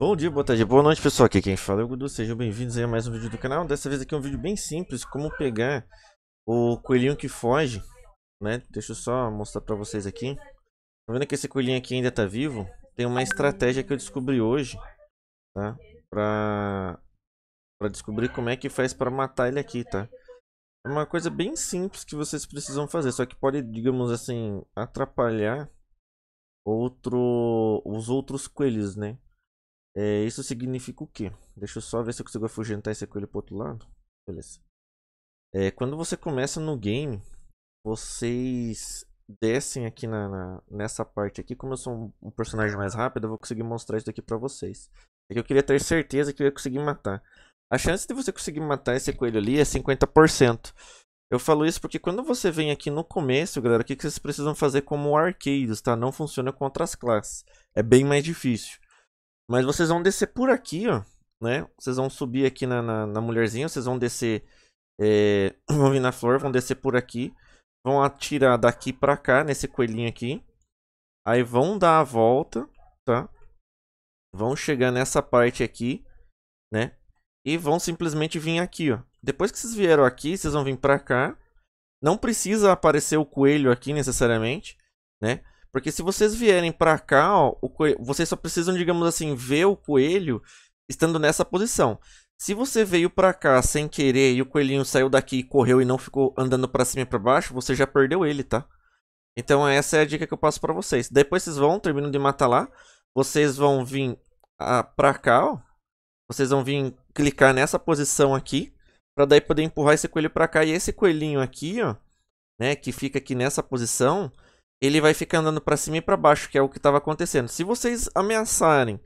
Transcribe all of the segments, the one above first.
Bom dia, boa tarde, boa noite pessoal, aqui quem fala é o Gudu, sejam bem-vindos a mais um vídeo do canal Dessa vez aqui é um vídeo bem simples, como pegar o coelhinho que foge né? Deixa eu só mostrar pra vocês aqui Tá vendo que esse coelhinho aqui ainda tá vivo? Tem uma estratégia que eu descobri hoje tá? Pra... pra descobrir como é que faz pra matar ele aqui, tá? É uma coisa bem simples que vocês precisam fazer, só que pode, digamos assim, atrapalhar outro... os outros coelhos, né? É, isso significa o quê? Deixa eu só ver se eu consigo afugentar esse coelho pro outro lado. Beleza. É, quando você começa no game, vocês descem aqui na, na, nessa parte aqui. Como eu sou um, um, personagem mais rápido, eu vou conseguir mostrar isso aqui pra vocês. É que eu queria ter certeza que eu ia conseguir matar. A chance de você conseguir matar esse coelho ali é 50%. Eu falo isso porque quando você vem aqui no começo, galera, o que vocês precisam fazer como arqueiros, tá? Não funciona com outras classes. É bem mais difícil. Mas vocês vão descer por aqui, ó. Né? Vocês vão subir aqui na, na, na mulherzinha, vocês vão descer. É, vão vir na flor, vão descer por aqui. Vão atirar daqui pra cá, nesse coelhinho aqui. Aí vão dar a volta, tá? Vão chegar nessa parte aqui, né? E vão simplesmente vir aqui, ó. Depois que vocês vieram aqui, vocês vão vir pra cá. Não precisa aparecer o coelho aqui necessariamente, né? Porque se vocês vierem para cá, ó, coelho, vocês só precisam, digamos assim, ver o coelho estando nessa posição. Se você veio para cá sem querer e o coelhinho saiu daqui e correu e não ficou andando para cima e para baixo, você já perdeu ele, tá? Então essa é a dica que eu passo para vocês. Depois vocês vão, terminam de matar lá, vocês vão vir a ah, para cá, ó. Vocês vão vir clicar nessa posição aqui, para daí poder empurrar esse coelho para cá. E esse coelhinho aqui, ó, né, que fica aqui nessa posição, ele vai ficar andando para cima e para baixo, que é o que estava acontecendo. Se vocês ameaçarem,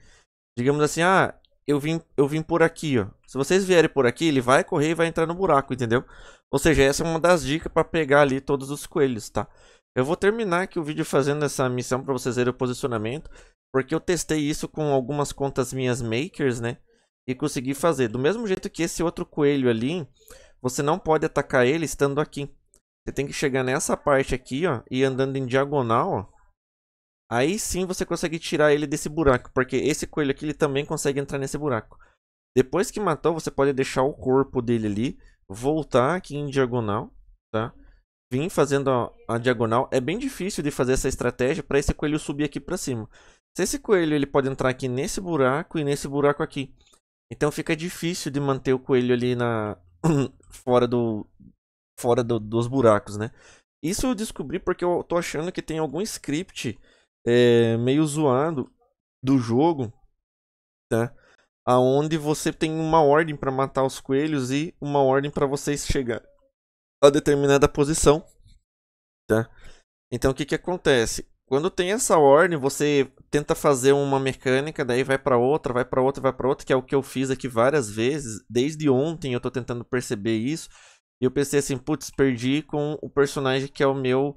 digamos assim, ah, eu vim, eu vim por aqui, ó. Se vocês vierem por aqui, ele vai correr e vai entrar no buraco, entendeu? Ou seja, essa é uma das dicas para pegar ali todos os coelhos, tá? Eu vou terminar aqui o vídeo fazendo essa missão para vocês verem o posicionamento, porque eu testei isso com algumas contas minhas makers, né? E consegui fazer. Do mesmo jeito que esse outro coelho ali, você não pode atacar ele estando aqui. Você tem que chegar nessa parte aqui, ó, e andando em diagonal, ó. Aí sim você consegue tirar ele desse buraco, porque esse coelho aqui ele também consegue entrar nesse buraco. Depois que matou, você pode deixar o corpo dele ali, voltar aqui em diagonal, tá? Vim fazendo a, a diagonal. É bem difícil de fazer essa estratégia para esse coelho subir aqui para cima. Se esse coelho ele pode entrar aqui nesse buraco e nesse buraco aqui. Então fica difícil de manter o coelho ali na fora do, fora do, dos buracos, né? Isso eu descobri porque eu tô achando que tem algum script é, meio zoado do jogo, tá? Aonde você tem uma ordem para matar os coelhos e uma ordem para vocês chegar a determinada posição, tá? Então o que que acontece? Quando tem essa ordem, você tenta fazer uma mecânica, daí vai para outra, vai para outra, vai para outra, que é o que eu fiz aqui várias vezes. Desde ontem eu tô tentando perceber isso. E eu pensei assim, putz, perdi com o personagem que é o meu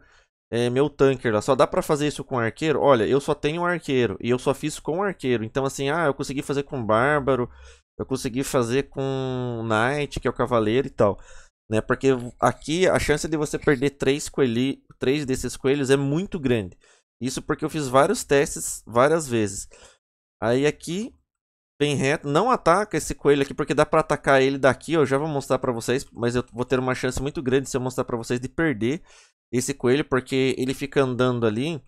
é, meu tanker lá. Só dá pra fazer isso com arqueiro? Olha, eu só tenho um arqueiro. E eu só fiz com arqueiro. Então assim, ah, eu consegui fazer com bárbaro. Eu consegui fazer com knight, que é o cavaleiro e tal. Né? Porque aqui a chance de você perder três, coelhi, três desses coelhos é muito grande. Isso porque eu fiz vários testes várias vezes. Aí aqui bem reto. Não ataca esse coelho aqui, porque dá para atacar ele daqui. Eu já vou mostrar para vocês, mas eu vou ter uma chance muito grande se eu mostrar para vocês de perder esse coelho, porque ele fica andando ali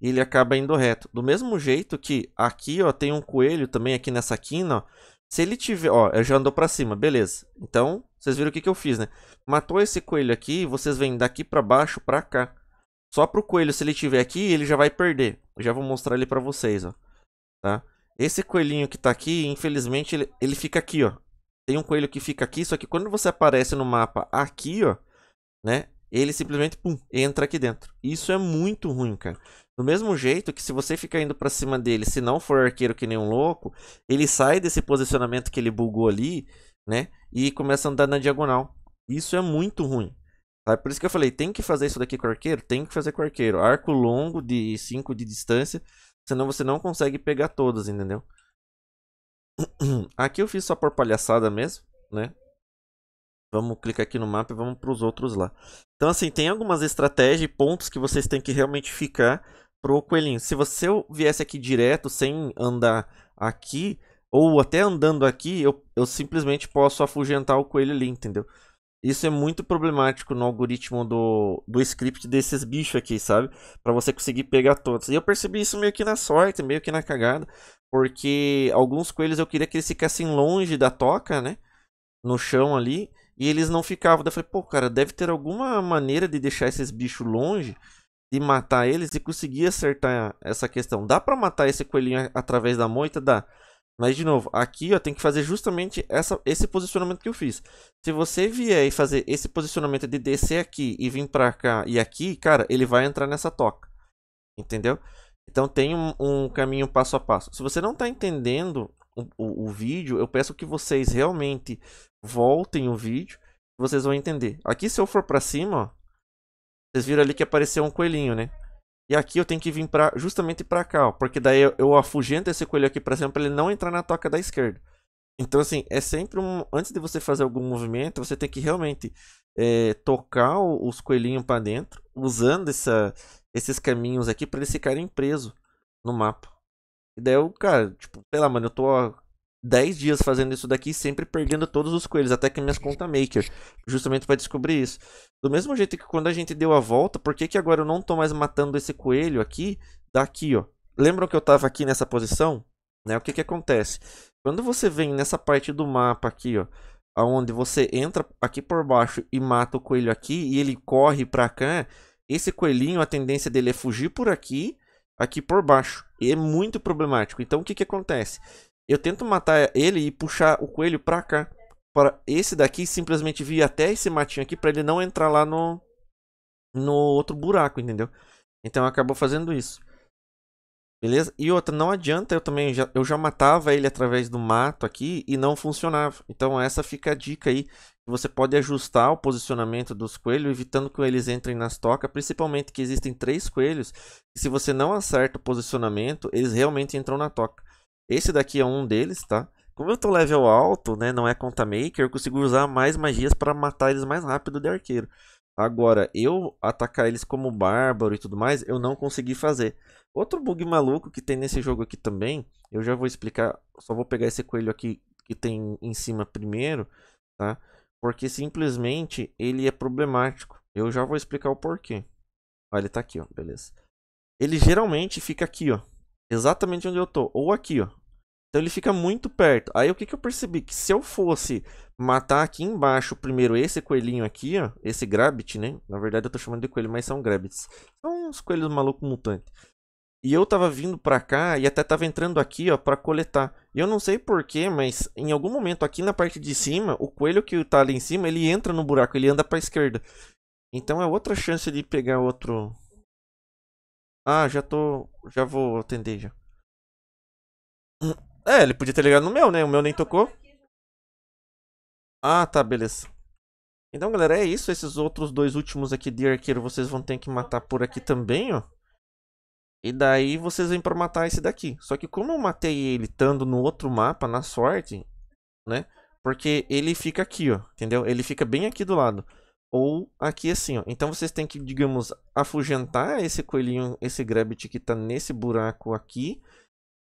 e ele acaba indo reto. Do mesmo jeito que aqui, ó, tem um coelho também aqui nessa quina, ó. Se ele tiver, ó, eu já andou para cima, beleza. Então, vocês viram o que, que eu fiz, né? Matou esse coelho aqui, vocês vêm daqui para baixo, para cá. Só pro coelho, se ele tiver aqui, ele já vai perder. Eu já vou mostrar ele para vocês, ó. Tá? Esse coelhinho que tá aqui, infelizmente, ele, ele fica aqui, ó. Tem um coelho que fica aqui, só que quando você aparece no mapa aqui, ó, né? Ele simplesmente, pum, entra aqui dentro. Isso é muito ruim, cara. Do mesmo jeito que se você ficar indo para cima dele, se não for arqueiro que nem um louco, ele sai desse posicionamento que ele bugou ali, né? E começa a andar na diagonal. Isso é muito ruim. Tá? Por isso que eu falei, tem que fazer isso daqui com arqueiro? Tem que fazer com arqueiro. Arco longo de 5 de distância. Senão você não consegue pegar todas, entendeu? Aqui eu fiz só por palhaçada mesmo, né? Vamos clicar aqui no mapa e vamos para os outros lá. Então, assim, tem algumas estratégias e pontos que vocês têm que realmente ficar pro coelhinho. Se você viesse aqui direto, sem andar aqui, ou até andando aqui, eu, eu simplesmente posso afugentar o coelho ali, entendeu? Isso é muito problemático no algoritmo do, do script desses bichos aqui, sabe? Para você conseguir pegar todos. E eu percebi isso meio que na sorte, meio que na cagada. Porque alguns coelhos eu queria que eles ficassem longe da toca, né? No chão ali. E eles não ficavam. Daí eu falei, pô, cara, deve ter alguma maneira de deixar esses bichos longe. De matar eles e conseguir acertar essa questão. Dá para matar esse coelhinho através da moita? Dá. Mas, de novo, aqui ó, tem que fazer justamente essa, esse posicionamento que eu fiz. Se você vier e fazer esse posicionamento de descer aqui e vir pra cá e aqui, cara, ele vai entrar nessa toca. Entendeu? Então tem um, um caminho passo a passo. Se você não está entendendo o, o, o, vídeo, eu peço que vocês realmente voltem o vídeo. Vocês vão entender. Aqui se eu for pra cima, ó, vocês viram ali que apareceu um coelhinho, né? E aqui eu tenho que vir pra, justamente para cá, ó, porque daí eu, eu afugento esse coelho aqui, por exemplo, ele não entrar na toca da esquerda. Então, assim, é sempre um. Antes de você fazer algum movimento, você tem que realmente é, tocar os coelhinhos para dentro, usando essa, esses caminhos aqui para eles ficarem presos no mapa. E daí eu, cara, tipo, sei lá, mano, eu tô 10 dias fazendo isso daqui, sempre perdendo todos os coelhos, até que minhas conta maker, justamente para descobrir isso. Do mesmo jeito que quando a gente deu a volta, por que, que agora eu não tô mais matando esse coelho aqui, daqui, ó? Lembram que eu tava aqui nessa posição? Né? O que que acontece? Quando você vem nessa parte do mapa aqui, ó, aonde você entra aqui por baixo e mata o coelho aqui, e ele corre para cá, esse coelhinho, a tendência dele é fugir por aqui, aqui por baixo. E é muito problemático. Então, o que que acontece? Eu tento matar ele e puxar o coelho pra cá. Para esse daqui simplesmente vir até esse matinho aqui pra ele não entrar lá no, no outro buraco, entendeu? Então acabou fazendo isso. Beleza? E outra, não adianta eu também, já, eu já matava ele através do mato aqui e não funcionava. Então essa fica a dica aí, você pode ajustar o posicionamento dos coelhos, evitando que eles entrem nas tocas, principalmente que existem três coelhos, e se você não acerta o posicionamento, eles realmente entram na toca. Esse daqui é um deles, tá? Como eu tô level alto, né, não é conta maker, eu consigo usar mais magias para matar eles mais rápido de arqueiro. Agora, eu atacar eles como bárbaro e tudo mais, eu não consegui fazer. Outro bug maluco que tem nesse jogo aqui também, eu já vou explicar, só vou pegar esse coelho aqui que tem em cima primeiro, tá? Porque simplesmente ele é problemático. Eu já vou explicar o porquê. Olha, ele tá aqui, ó, beleza. Ele geralmente fica aqui, ó, exatamente onde eu tô, ou aqui, ó, então ele fica muito perto. Aí o que, que eu percebi? Que se eu fosse matar aqui embaixo primeiro esse coelhinho aqui, ó. Esse Grabbit, né? Na verdade eu tô chamando de coelho, mas são Grabbits. São uns coelhos maluco mutante. E eu tava vindo pra cá e até tava entrando aqui, ó, pra coletar. E eu não sei porquê, mas em algum momento aqui na parte de cima, o coelho que tá ali em cima, ele entra no buraco, ele anda pra esquerda. Então é outra chance de pegar outro... Ah, já tô... Já vou atender já. É, ele podia ter ligado no meu, né? O meu nem tocou. Ah, tá, beleza. Então, galera, é isso. Esses outros dois últimos aqui de arqueiro vocês vão ter que matar por aqui também, ó. E daí vocês vêm pra matar esse daqui. Só que como eu matei ele estando no outro mapa, na sorte, né? Porque ele fica aqui, ó. Entendeu? Ele fica bem aqui do lado. Ou aqui assim, ó. Então vocês têm que, digamos, afugentar esse coelhinho, esse grabbit que tá nesse buraco aqui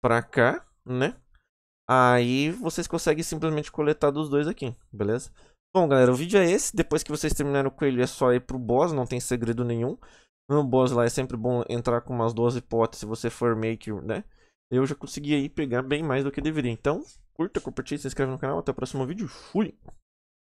pra cá, né? Aí vocês conseguem simplesmente coletar dos dois aqui, beleza? Bom, galera, o vídeo é esse. Depois que vocês terminaram com ele, é só ir pro boss, não tem segredo nenhum. No boss lá é sempre bom entrar com umas duas hipóteses, se você for maker, né? Eu já consegui aí pegar bem mais do que deveria. Então, curta, compartilha, se inscreve no canal. Até o próximo vídeo. Fui!